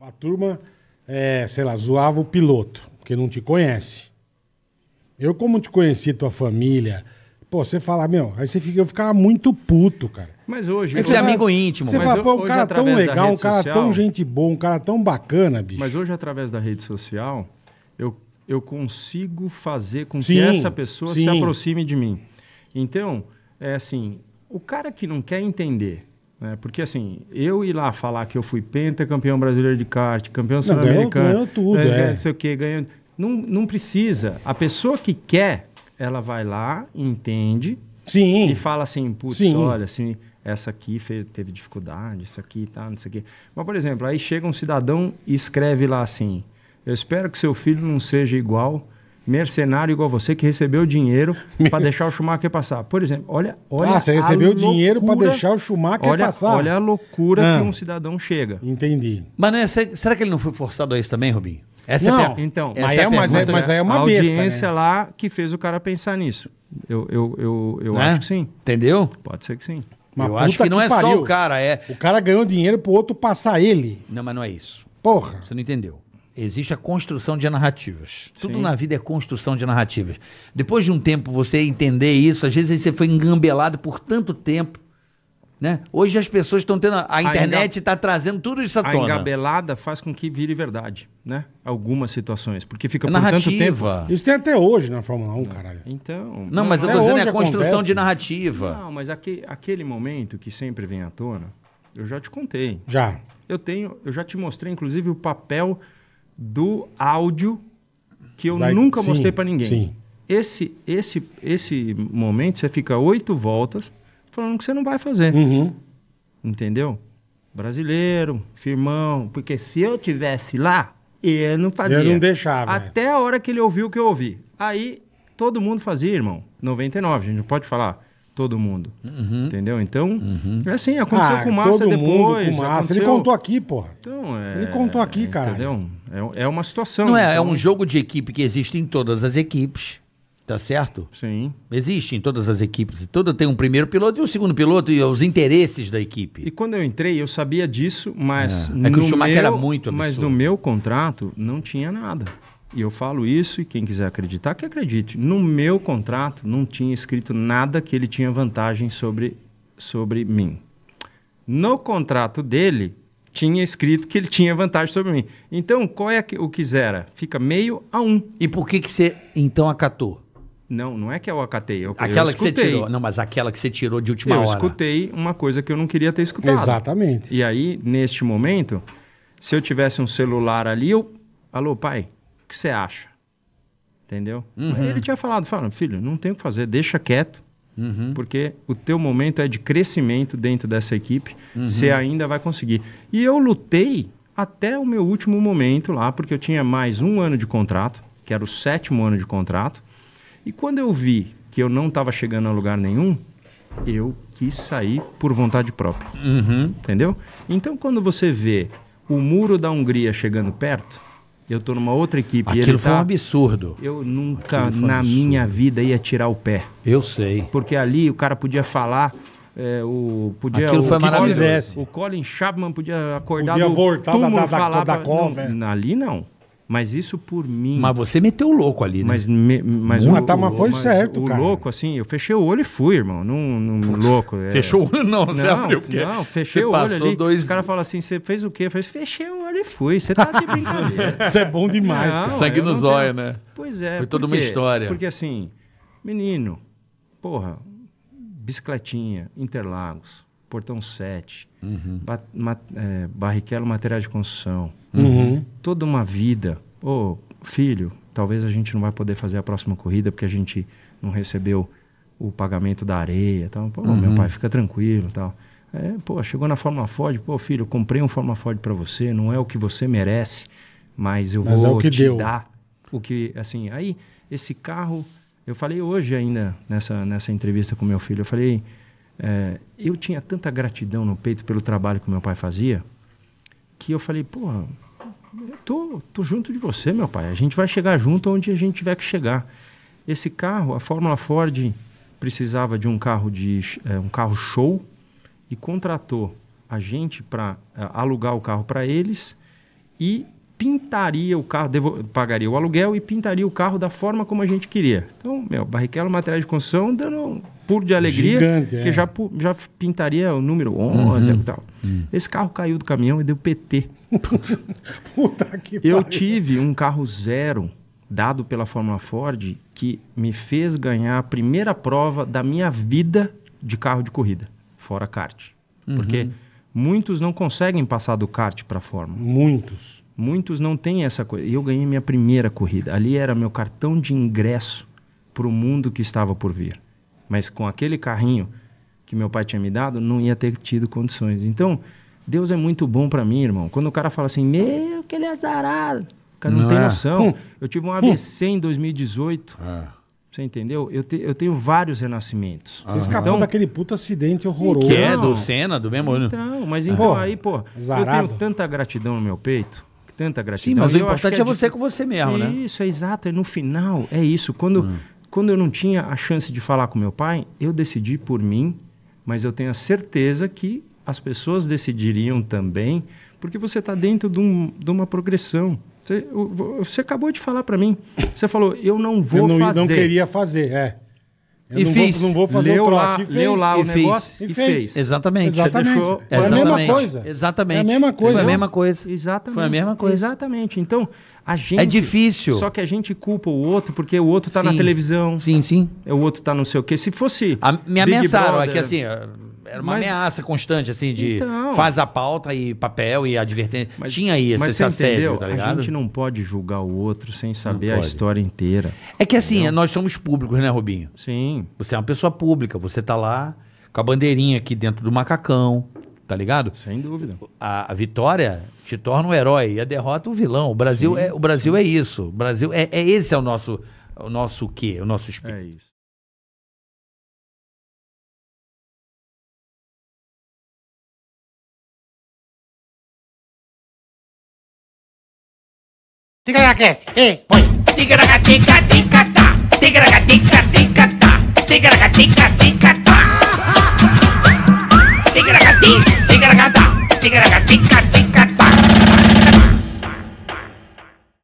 a turma, é, sei lá, zoava o piloto, porque não te conhece. Eu, como te conheci, tua família, Pô, você fala, meu, aí você fica, eu ficava muito puto, cara. Mas hoje. Esse é amigo íntimo, Você fala, pô, um cara tão legal, um cara social, tão gente boa, um cara tão bacana, bicho. Mas hoje, através da rede social, eu, eu consigo fazer com sim, que essa pessoa sim. se aproxime de mim. Então, é assim, o cara que não quer entender né? Porque assim, eu ir lá falar que eu fui pentacampeão brasileiro de kart, campeão sul-americano. Ganhou, ganhou tudo, é, é, é. Não sei o quê, ganhou. Não, não precisa. A pessoa que quer, ela vai lá, entende. Sim. E fala assim, putz, olha, assim, essa aqui fez, teve dificuldade, isso aqui tá, não sei o quê. Mas, por exemplo, aí chega um cidadão e escreve lá assim: Eu espero que seu filho não seja igual mercenário igual você que recebeu dinheiro para deixar o Schumacher passar. Por exemplo, olha, olha ah, você recebeu dinheiro para deixar o Schumacher olha, passar. Olha a loucura que ah. um cidadão chega. Entendi. Mas né, será que ele não foi forçado a isso também, Rubinho? Essa é não, é então, essa é mas, é, mas, é, mas é né? uma a besta, audiência né? lá que fez o cara pensar nisso. Eu, eu, eu, eu né? acho que sim. Entendeu? Pode ser que sim. Uma eu acho que, que não é pariu. só o cara, é... O cara ganhou dinheiro pro outro passar ele. Não, mas não é isso. Porra. Você não entendeu existe a construção de narrativas. Sim. Tudo na vida é construção de narrativas. Depois de um tempo você entender isso, às vezes você foi engambelado por tanto tempo. Né? Hoje as pessoas estão tendo. A internet está enga... Tá trazendo tudo isso à tona. A engabelada faz com que vire verdade, né? Algumas situações. Porque fica é por tanto tempo. Isso tem até hoje na Fórmula 1, caralho. Então. Não, mas eu tô dizendo é a construção acontece. de narrativa. Não, mas aquele, aquele momento que sempre vem à tona, eu já te contei. Já. Eu tenho, eu já te mostrei, inclusive, o papel do áudio que eu da... nunca sim, mostrei para ninguém. Sim. Esse, esse, esse momento você fica oito voltas falando que você não vai fazer. Uhum. Entendeu? Brasileiro, firmão, porque se eu tivesse lá, eu não fazia. Eu não deixava. É. Até a hora que ele ouviu o que eu ouvi. Aí todo mundo fazia, irmão. 99, a gente não pode falar todo mundo. Uhum. Entendeu? Então, uhum. é assim, aconteceu ah, com o Massa todo depois. Mundo com massa. Aconteceu... Ele contou aqui, porra. Então, é... Ele contou é, aqui, cara. Entendeu? É, é uma situação. Não é, é então... é um jogo de equipe que existe em todas as equipes. Tá certo? Sim. Existe em todas as equipes. Toda tem um primeiro piloto e um segundo piloto e os interesses da equipe. E quando eu entrei, eu sabia disso, mas. É, no é que o Schumacher meu, era muito absurdo. Mas no meu contrato não tinha nada. E eu falo isso, e quem quiser acreditar, que acredite. No meu contrato não tinha escrito nada que ele tinha vantagem sobre, sobre mim. No contrato dele, tinha escrito que ele tinha vantagem sobre mim. Então, qual é o que zera? Fica meio a um. E por que, que você então acatou? Não, não é que eu acatei. Eu, aquela eu que você tirou. Não, mas aquela que você tirou de última eu hora. Eu escutei uma coisa que eu não queria ter escutado. Exatamente. E aí, neste momento, se eu tivesse um celular ali, eu. Alô, pai, o que você acha? Entendeu? Uhum. Ele tinha falado, falando, filho, não tem o que fazer, deixa quieto. Uhum. Porque o teu momento é de crescimento dentro dessa equipe. Uhum. Você ainda vai conseguir. E eu lutei até o meu último momento lá, porque eu tinha mais um ano de contrato, que era o sétimo ano de contrato. E quando eu vi que eu não estava chegando a lugar nenhum, eu quis sair por vontade própria. Uhum. Entendeu? Então, quando você vê o muro da Hungria chegando perto, eu estou numa outra equipe. Aquilo foi tá... um absurdo. Eu nunca na absurdo. minha vida ia tirar o pé. Eu sei. Porque ali o cara podia falar. É, o, podia, Aquilo o, foi maravilhoso. O, o Colin Chapman podia acordar podia do voltar túmulo da, da, falar da, da, da cova. Não, ali não. Mas isso por mim. Mas você meteu o louco ali, né? Mas, me, mas Uma, o, tá, mas foi mas certo, o cara. O louco, assim, eu fechei o olho e fui, irmão. Num, num louco. É... Fechou o olho, não. Você não, abriu o quê? Não, fechei você o olho ali. Dois... O cara fala assim: você fez o quê? Eu falei, fechei o e fui. Você tá de brincadeira. Isso é bom demais. Não, Sangue no zóio, tenho... né? Pois é. Foi toda uma história. Porque assim, menino, porra, bicicletinha, Interlagos, Portão 7, uhum. Ba ma é, Barrichello de Construção. Uhum. uhum. Toda uma vida. Ô, oh, filho, talvez a gente não vai poder fazer a próxima corrida porque a gente não recebeu o pagamento da areia. Tal. Pô, uhum. meu pai, fica tranquilo tal. É, pô, chegou na Fórmula Ford, pô, filho, eu comprei um Fórmula Ford para você, não é o que você merece, mas eu mas é vou é te deu. dar o que, assim, aí esse carro, eu falei hoje ainda nessa nessa entrevista com meu filho, eu falei, é, eu tinha tanta gratidão no peito pelo trabalho que meu pai fazia, que eu falei, pô eu tô, tô junto de você, meu pai. A gente vai chegar junto onde a gente tiver que chegar. Esse carro, a Fórmula Ford precisava de um carro de é, um carro show e contratou a gente para é, alugar o carro para eles e pintaria o carro, pagaria o aluguel e pintaria o carro da forma como a gente queria. Então, meu, Barrichello Materiais de Construção dando um pulo de alegria, Gigante, é. que já, já pintaria o número 11 uhum. e tal. Uhum. Esse carro caiu do caminhão e deu PT. Puta que Eu pariu. tive um carro zero dado pela Fórmula Ford que me fez ganhar a primeira prova da minha vida de carro de corrida fora kart. Uhum. Porque muitos não conseguem passar do kart para a Fórmula. Muitos. Muitos não têm essa coisa. Eu ganhei minha primeira corrida. Ali era meu cartão de ingresso para o mundo que estava por vir. Mas com aquele carrinho que meu pai tinha me dado, não ia ter tido condições. Então, Deus é muito bom para mim, irmão. Quando o cara fala assim, meu, que ele é azarado. O cara não, não tem é. noção. Hum. Eu tive um ABC hum. em 2018. É. Você entendeu? Eu, te, eu tenho vários renascimentos. Você então, escapou então, daquele puta acidente horroroso. Que é do Senna, do mesmo. Então, mas então aí, pô, eu tenho tanta gratidão no meu peito, tanta gratidão. Sim, mas o importante é, é, você com você mesmo, né? Isso, é exato. É no final, é isso. Quando, hum. quando eu não tinha a chance de falar com meu pai, eu decidi por mim, mas eu tenho a certeza que as pessoas decidiriam também, porque você está dentro de, um, de uma progressão. Você, você acabou de falar para mim. Você falou, eu não vou eu não, fazer. não queria fazer, é. Eu e não fiz. Vou, não vou fazer leu o Lá, leu lá o negócio e, e fez. Exatamente. Exatamente. Você deixou... Foi Exatamente. a mesma coisa. Exatamente. É a mesma coisa. Foi a mesma coisa. Exatamente. Foi a mesma coisa. Exatamente. Então, a é gente... É difícil. Só que a gente culpa o outro porque o outro está na televisão. Sim, sim. O outro está não sei o quê. Se fosse... A, me ameaçaram Brother, aqui, assim... Era uma mas... ameaça constante, assim, de então... faz a pauta e papel e advertência. Mas, Tinha aí esse, mas esse assédio, tá ligado? A gente não pode julgar o outro sem saber a história inteira. É que assim, entendeu? nós somos públicos, né, Robinho? Sim. Você é uma pessoa pública, você tá lá com a bandeirinha aqui dentro do macacão, tá ligado? Sem dúvida. A, a vitória te torna um herói e a derrota um vilão. O Brasil, Sim. é, o Brasil Sim. é isso. O Brasil é, é esse é o nosso o nosso quê? O nosso é espírito. É isso. Tica na cast, ei, põe. Tica na tica tica tá. Tica na tica tica tá. Take that